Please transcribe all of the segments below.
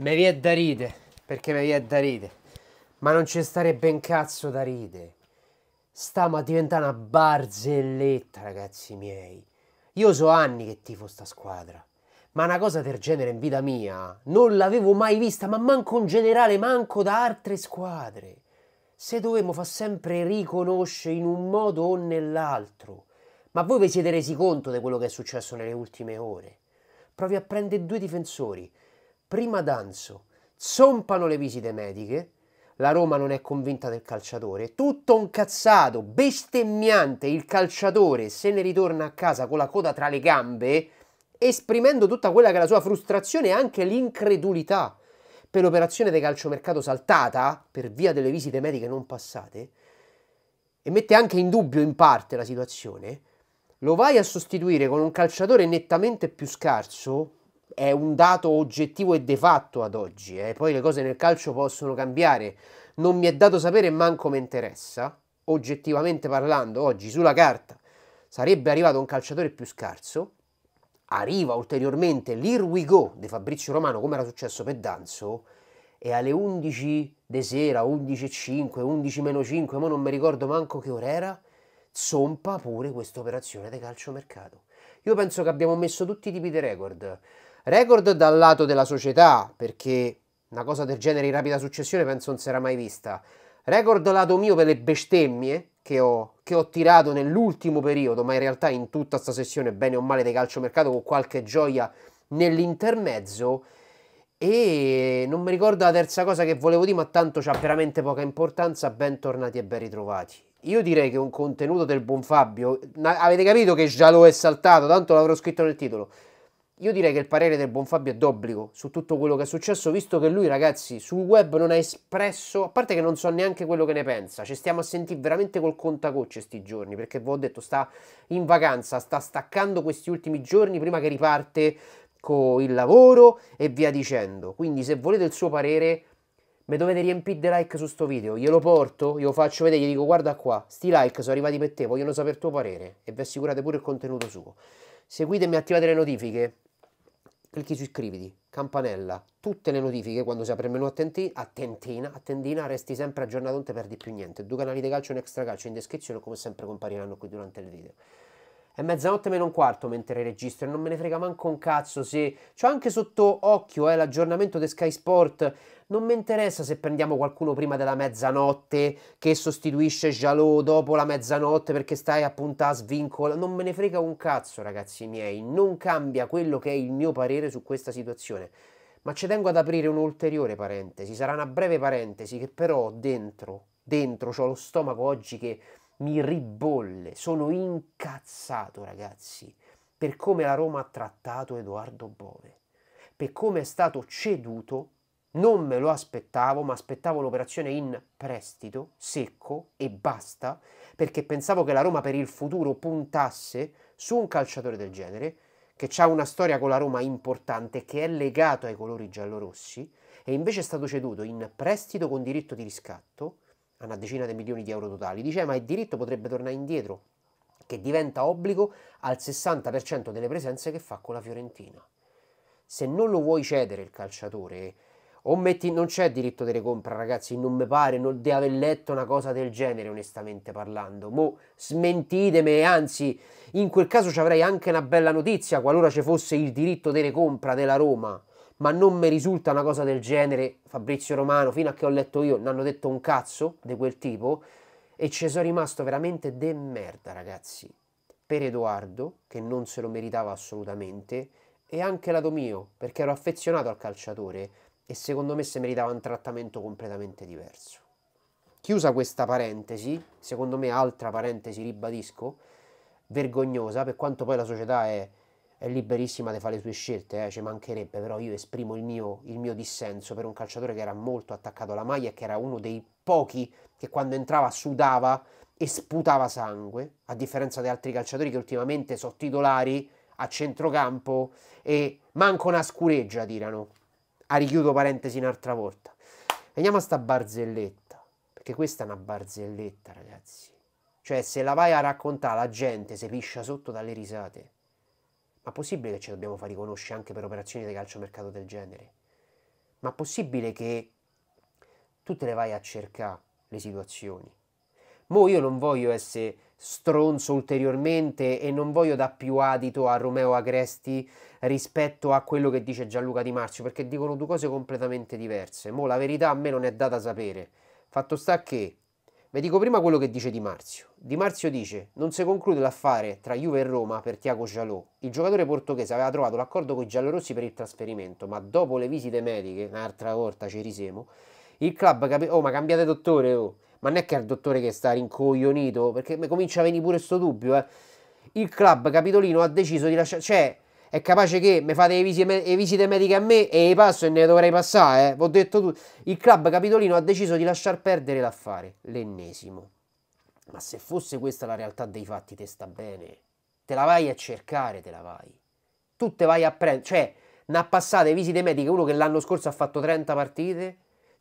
Me vi è da ride, perché me vi è da ride. Ma non ci starebbe un cazzo da ride. Stiamo a diventare una barzelletta, ragazzi miei. Io so anni che tifo sta squadra. Ma una cosa del genere in vita mia non l'avevo mai vista, ma manco in generale, manco da altre squadre. Se dovemmo fa sempre riconoscere in un modo o nell'altro. Ma voi vi siete resi conto di quello che è successo nelle ultime ore? Provi a prendere due difensori prima danzo, zompano le visite mediche, la Roma non è convinta del calciatore, tutto un cazzato, bestemmiante, il calciatore se ne ritorna a casa con la coda tra le gambe, esprimendo tutta quella che è la sua frustrazione e anche l'incredulità per l'operazione di calciomercato saltata per via delle visite mediche non passate e mette anche in dubbio in parte la situazione, lo vai a sostituire con un calciatore nettamente più scarso, è un dato oggettivo e de fatto ad oggi, eh. poi le cose nel calcio possono cambiare, non mi è dato sapere manco mi interessa, oggettivamente parlando oggi sulla carta sarebbe arrivato un calciatore più scarso, arriva ulteriormente l'Irwigo di Fabrizio Romano come era successo per Danzo e alle 11 di sera, 11.05, 11.05, ma non mi ricordo manco che ora era, zompa pure questa operazione di calciomercato. Io penso che abbiamo messo tutti i tipi di record. Record dal lato della società, perché una cosa del genere in rapida successione penso non si era mai vista. Record lato mio per le bestemmie che ho, che ho tirato nell'ultimo periodo, ma in realtà in tutta questa sessione, bene o male, dei calciomercato con qualche gioia nell'intermezzo. E non mi ricordo la terza cosa che volevo dire, ma tanto c'ha veramente poca importanza. Bentornati e ben ritrovati. Io direi che un contenuto del buon Fabio. Avete capito che già l'ho saltato, tanto l'avrò scritto nel titolo. Io direi che il parere del buon Fabio è d'obbligo su tutto quello che è successo, visto che lui, ragazzi, sul web non ha espresso, a parte che non so neanche quello che ne pensa, ci stiamo a sentire veramente col contagocce questi giorni, perché vi ho detto sta in vacanza, sta staccando questi ultimi giorni prima che riparte con il lavoro e via dicendo. Quindi se volete il suo parere, mi dovete riempire dei like su sto video, glielo porto, glielo faccio vedere, gli dico guarda qua, sti like sono arrivati per te, vogliono sapere il tuo parere e vi assicurate pure il contenuto suo. Seguitemi e attivate le notifiche clicchi su iscriviti, campanella, tutte le notifiche quando si apre il menu attenti, attentina, attentina, resti sempre aggiornato, non ti perdi più niente. Due canali di calcio e un extra calcio in descrizione come sempre compariranno qui durante il video. È mezzanotte meno un quarto mentre registro e non me ne frega manco un cazzo se... C'ho anche sotto occhio eh, l'aggiornamento di Sky Sport. Non mi interessa se prendiamo qualcuno prima della mezzanotte che sostituisce Jalò dopo la mezzanotte perché stai appunto a svincola. Non me ne frega un cazzo ragazzi miei. Non cambia quello che è il mio parere su questa situazione. Ma ci tengo ad aprire un'ulteriore parentesi. Sarà una breve parentesi che però dentro, dentro, ho lo stomaco oggi che mi ribolle, sono incazzato ragazzi per come la Roma ha trattato Edoardo Bove, per come è stato ceduto, non me lo aspettavo, ma aspettavo un'operazione in prestito, secco e basta, perché pensavo che la Roma per il futuro puntasse su un calciatore del genere, che ha una storia con la Roma importante, che è legato ai colori giallorossi, e invece è stato ceduto in prestito con diritto di riscatto, a una decina di milioni di euro totali. Dice ma il diritto potrebbe tornare indietro, che diventa obbligo al 60% delle presenze che fa con la Fiorentina. Se non lo vuoi cedere il calciatore, o metti, non c'è diritto delle compra, ragazzi, non mi pare non di aver letto una cosa del genere, onestamente parlando. Mo smentitemi, anzi, in quel caso ci avrei anche una bella notizia qualora ci fosse il diritto delle compra della Roma ma non mi risulta una cosa del genere, Fabrizio Romano, fino a che ho letto io, non hanno detto un cazzo di quel tipo, e ci sono rimasto veramente de merda, ragazzi. Per Edoardo, che non se lo meritava assolutamente, e anche lato mio, perché ero affezionato al calciatore e secondo me se meritava un trattamento completamente diverso. Chiusa questa parentesi, secondo me altra parentesi, ribadisco, vergognosa, per quanto poi la società è è liberissima di fare le sue scelte, eh, ci mancherebbe, però io esprimo il mio, il mio, dissenso per un calciatore che era molto attaccato alla maglia e che era uno dei pochi che quando entrava sudava e sputava sangue, a differenza di altri calciatori che ultimamente sono titolari a centrocampo e manco una scureggia tirano. A ah, richiudo parentesi un'altra volta. Andiamo a sta barzelletta, perché questa è una barzelletta, ragazzi. Cioè, se la vai a raccontare la gente si piscia sotto dalle risate. Ma possibile che ci dobbiamo far riconoscere anche per operazioni di calciomercato del genere? Ma possibile che tu te le vai a cercare le situazioni? Mo io non voglio essere stronzo ulteriormente e non voglio dar più adito a Romeo Agresti rispetto a quello che dice Gianluca Di Marzio perché dicono due cose completamente diverse. Mo la verità a me non è data sapere. Fatto sta che vi dico prima quello che dice Di Marzio. Di Marzio dice: Non si conclude l'affare tra Juve e Roma per Tiago Gialò. Il giocatore portoghese aveva trovato l'accordo con i giallorossi per il trasferimento, ma dopo le visite mediche, un'altra volta ci risemo, il club capiva: Oh, ma cambiate dottore, oh. Ma non è che è il dottore che sta rincoglionito, perché mi comincia a venire pure questo dubbio, eh. Il club capitolino ha deciso di lasciare. Cioè, è capace che mi fate le visite, le visite mediche a me e passo e ne dovrei passare. Eh. V'ho detto tutto. Il club capitolino ha deciso di lasciar perdere l'affare, l'ennesimo. Ma se fosse questa la realtà dei fatti, te sta bene. Te la vai a cercare, te la vai. Tu te vai a prendere, cioè, ne ha passate visite mediche uno che l'anno scorso ha fatto 30 partite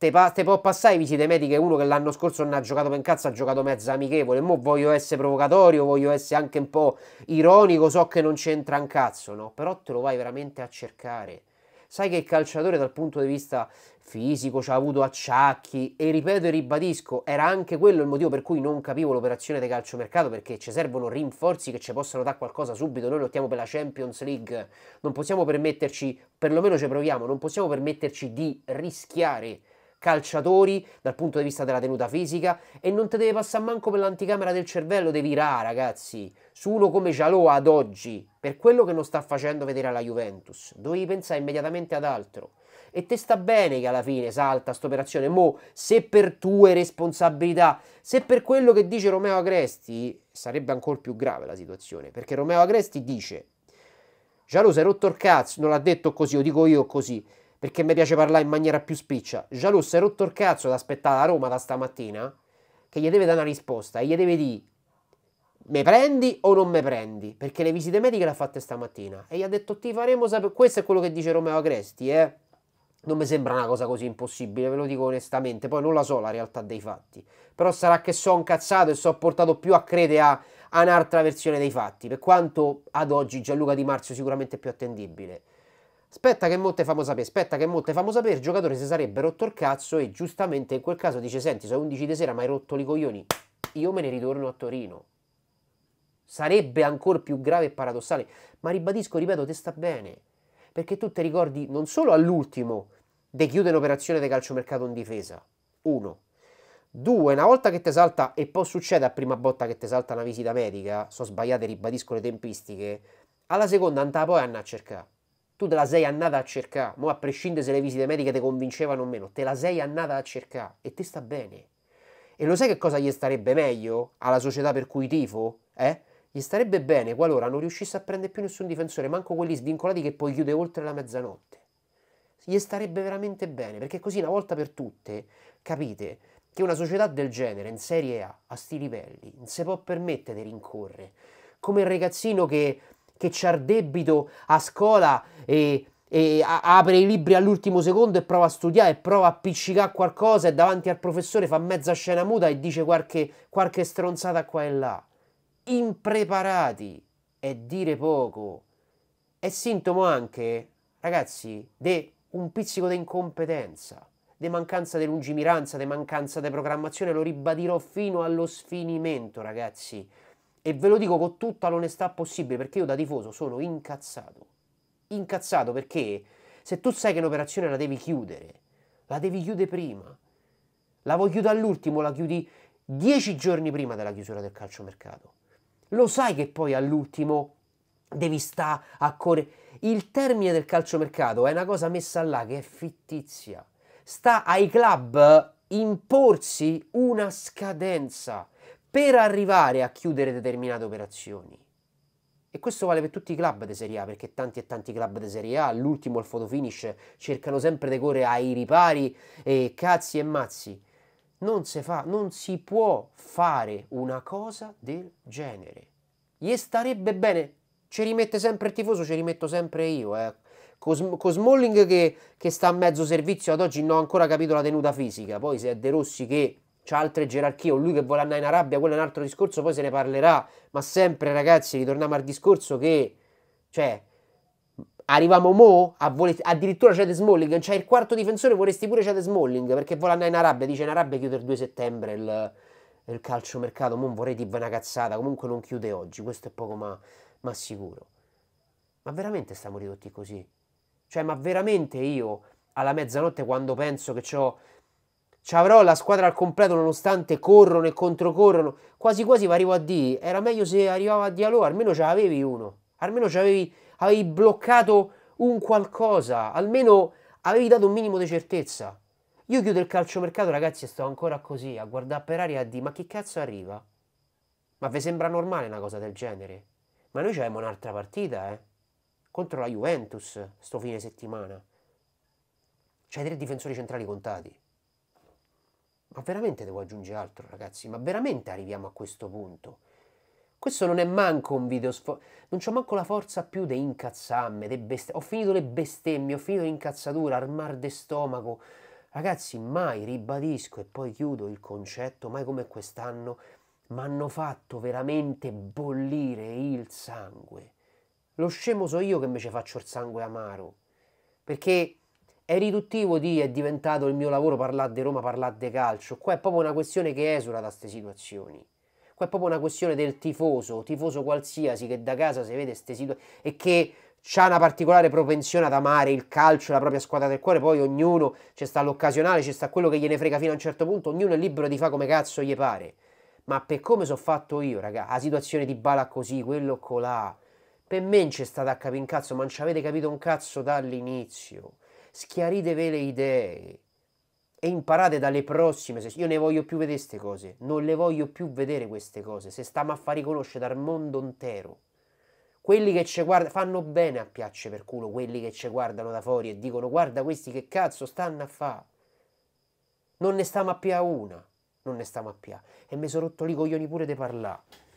te, pa- te può passare visite mediche uno che l'anno scorso non ha giocato per cazzo, ha giocato mezza amichevole. Mo voglio essere provocatorio, voglio essere anche un po' ironico, so che non c'entra un cazzo, no? Però te lo vai veramente a cercare. Sai che il calciatore dal punto di vista fisico ci ha avuto acciacchi e ripeto e ribadisco, era anche quello il motivo per cui non capivo l'operazione del calciomercato perché ci servono rinforzi che ci possano dare qualcosa subito, noi lottiamo per la Champions League, non possiamo permetterci, perlomeno ci proviamo, non possiamo permetterci di rischiare calciatori dal punto di vista della tenuta fisica e non te deve passare manco per l'anticamera del cervello, devi virare ragazzi, su uno come Giallo ad oggi, per quello che non sta facendo vedere alla Juventus, dovevi pensare immediatamente ad altro. E te sta bene che alla fine salta questa operazione, mo se per tue responsabilità, se per quello che dice Romeo Agresti, sarebbe ancora più grave la situazione, perché Romeo Agresti dice... Giallo si è rotto il cazzo, non l'ha detto così, lo dico io così perché mi piace parlare in maniera più spiccia. Giallo si è rotto il cazzo ad aspettare a Roma da stamattina che gli deve dare una risposta e gli deve dire me prendi o non me prendi? Perché le visite mediche le ha fatte stamattina e gli ha detto ti faremo sapere, questo è quello che dice Romeo Agresti, eh? Non mi sembra una cosa così impossibile, ve lo dico onestamente, poi non la so la realtà dei fatti, però sarà che so incazzato e so portato più a credere a, a un'altra versione dei fatti, per quanto ad oggi Gianluca Di Marzio sicuramente più attendibile. Aspetta che molte famo sapere, aspetta che molte famo sapere, il giocatore si sarebbe rotto il cazzo e giustamente in quel caso dice senti sono 11 di sera ma hai rotto i coglioni, io me ne ritorno a Torino. Sarebbe ancora più grave e paradossale, ma ribadisco, ripeto, te sta bene, perché tu ti ricordi non solo all'ultimo di chiudere l'operazione di calciomercato in difesa, uno. Due, una volta che ti salta, e poi succede a prima botta che ti salta una visita medica, so sbagliate, ribadisco le tempistiche, alla seconda andava poi a cercare tu te la sei andata a cercare, mo a prescindere se le visite mediche ti convincevano o meno, te la sei andata a cercare e te sta bene. E lo sai che cosa gli starebbe meglio alla società per cui tifo? Eh? Gli starebbe bene qualora non riuscisse a prendere più nessun difensore, manco quelli svincolati che poi chiude oltre la mezzanotte. Gli starebbe veramente bene, perché così una volta per tutte capite che una società del genere, in Serie A, a sti livelli, non si può permettere di rincorrere. Come il ragazzino che che c'ha il debito a scuola e, e a, apre i libri all'ultimo secondo e prova a studiare, e prova a appiccicare qualcosa e davanti al professore fa mezza scena muta e dice qualche, qualche stronzata qua e là. Impreparati è dire poco. È sintomo anche, ragazzi, di un pizzico di incompetenza, di mancanza di lungimiranza, di mancanza di programmazione, lo ribadirò fino allo sfinimento, ragazzi. E ve lo dico con tutta l'onestà possibile, perché io da tifoso sono incazzato. Incazzato perché se tu sai che un'operazione la devi chiudere, la devi chiudere prima. La vuoi chiudere all'ultimo, la chiudi dieci giorni prima della chiusura del calciomercato. Lo sai che poi all'ultimo devi stare a correre. Il termine del calciomercato è una cosa messa là che è fittizia. Sta ai club imporsi una scadenza per arrivare a chiudere determinate operazioni. E questo vale per tutti i club di Serie A, perché tanti e tanti club di Serie A, all'ultimo al fotofinish, cercano sempre di correre ai ripari e cazzi e mazzi. Non si fa, non si può fare una cosa del genere. Gli starebbe bene, ci rimette sempre il tifoso, ci rimetto sempre io. Eh. Con, con che, che sta a mezzo servizio ad oggi non ho ancora capito la tenuta fisica, poi se è De Rossi che c'ha altre gerarchie, o lui che vuole andare in Arabia, quello è un altro discorso, poi se ne parlerà, ma sempre ragazzi, ritorniamo al discorso che, cioè, arriviamo mo, a vole- addirittura Chad Smalling, c'è cioè il quarto difensore, vorresti pure c'è Chad Smalling, perché vuole andare in Arabia, dice in Arabia chiude il 2 settembre il, il calciomercato, non vorrei dirvi una cazzata, comunque non chiude oggi, questo è poco ma, ma sicuro. Ma veramente stiamo ridotti così? Cioè, ma veramente io alla mezzanotte quando penso che ho ci avrò la squadra al completo nonostante corrono e controcorrono. Quasi quasi arrivo a D. Era meglio se arrivava a D almeno ce l'avevi uno. Almeno ce l'avevi avevi bloccato un qualcosa, almeno avevi dato un minimo di certezza. Io chiudo il calciomercato, ragazzi, e sto ancora così a guardare per aria a D. Ma che cazzo arriva? Ma vi sembra normale una cosa del genere? Ma noi abbiamo un'altra partita, eh? Contro la Juventus, sto fine settimana. C'hai tre difensori centrali contati. Ma veramente devo aggiungere altro, ragazzi? Ma veramente arriviamo a questo punto? Questo non è manco un video sfo... Non c'ho manco la forza più di incazzarmi, de best... Ho finito le bestemmie, ho finito l'incazzatura, armar de stomaco. Ragazzi, mai, ribadisco e poi chiudo il concetto, mai come quest'anno mi hanno fatto veramente bollire il sangue. Lo scemo so io che invece faccio il sangue amaro. Perché è riduttivo di è diventato il mio lavoro parlare di Roma, parlare di calcio. Qua è proprio una questione che esula da queste situazioni. Qua è proprio una questione del tifoso, tifoso qualsiasi che da casa si vede queste situazioni e che ha una particolare propensione ad amare il calcio, la propria squadra del cuore, poi ognuno c'è sta l'occasionale, c'è sta quello che gliene frega fino a un certo punto, ognuno è libero di fare come cazzo gli pare. Ma per come sono fatto io, raga, la situazione di Bala così, quello colà, per me non c'è stata a capire un cazzo, ma non ci avete capito un cazzo dall'inizio schiarite le idee e imparate dalle prossime. Io ne voglio più vedere queste cose, non le voglio più vedere queste cose, se stiamo a far riconoscere dal mondo intero. Quelli che ci guardano, fanno bene a piacere per culo quelli che ci guardano da fuori e dicono guarda questi che cazzo stanno a fa. Non ne stiamo a più a una, non ne stiamo a più a. E mi sono rotto lì coglioni pure di parlare.